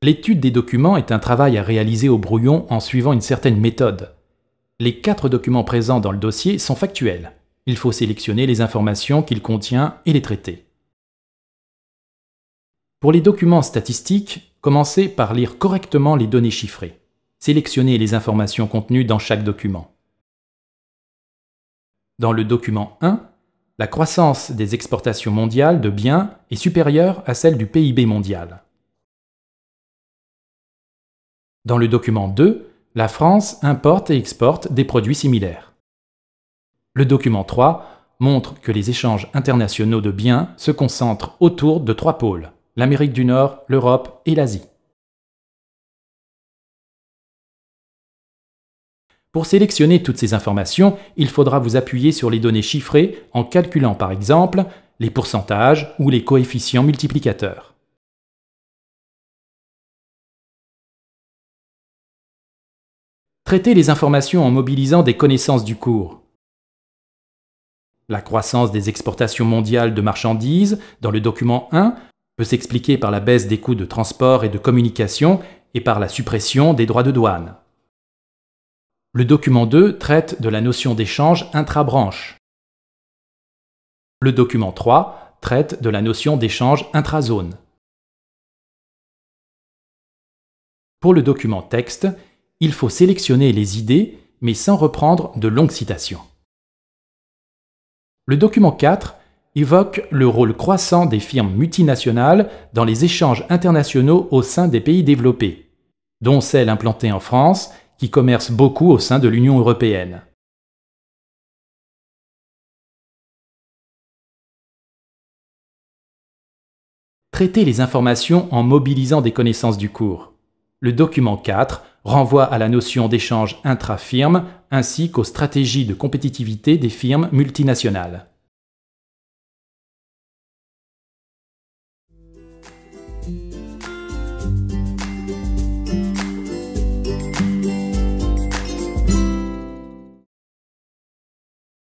L'étude des documents est un travail à réaliser au brouillon en suivant une certaine méthode. Les quatre documents présents dans le dossier sont factuels. Il faut sélectionner les informations qu'il contient et les traiter. Pour les documents statistiques, commencez par lire correctement les données chiffrées. Sélectionnez les informations contenues dans chaque document. Dans le document 1, la croissance des exportations mondiales de biens est supérieure à celle du PIB mondial. Dans le document 2, la France importe et exporte des produits similaires. Le document 3 montre que les échanges internationaux de biens se concentrent autour de trois pôles, l'Amérique du Nord, l'Europe et l'Asie. Pour sélectionner toutes ces informations, il faudra vous appuyer sur les données chiffrées en calculant par exemple les pourcentages ou les coefficients multiplicateurs. traiter les informations en mobilisant des connaissances du cours. La croissance des exportations mondiales de marchandises, dans le document 1, peut s'expliquer par la baisse des coûts de transport et de communication et par la suppression des droits de douane. Le document 2 traite de la notion d'échange intra-branche. Le document 3 traite de la notion d'échange intra-zone. Pour le document texte, il faut sélectionner les idées, mais sans reprendre de longues citations. Le document 4 évoque le rôle croissant des firmes multinationales dans les échanges internationaux au sein des pays développés, dont celles implantées en France, qui commercent beaucoup au sein de l'Union européenne. Traiter les informations en mobilisant des connaissances du cours. Le document 4 renvoie à la notion d'échange intra-firme ainsi qu'aux stratégies de compétitivité des firmes multinationales.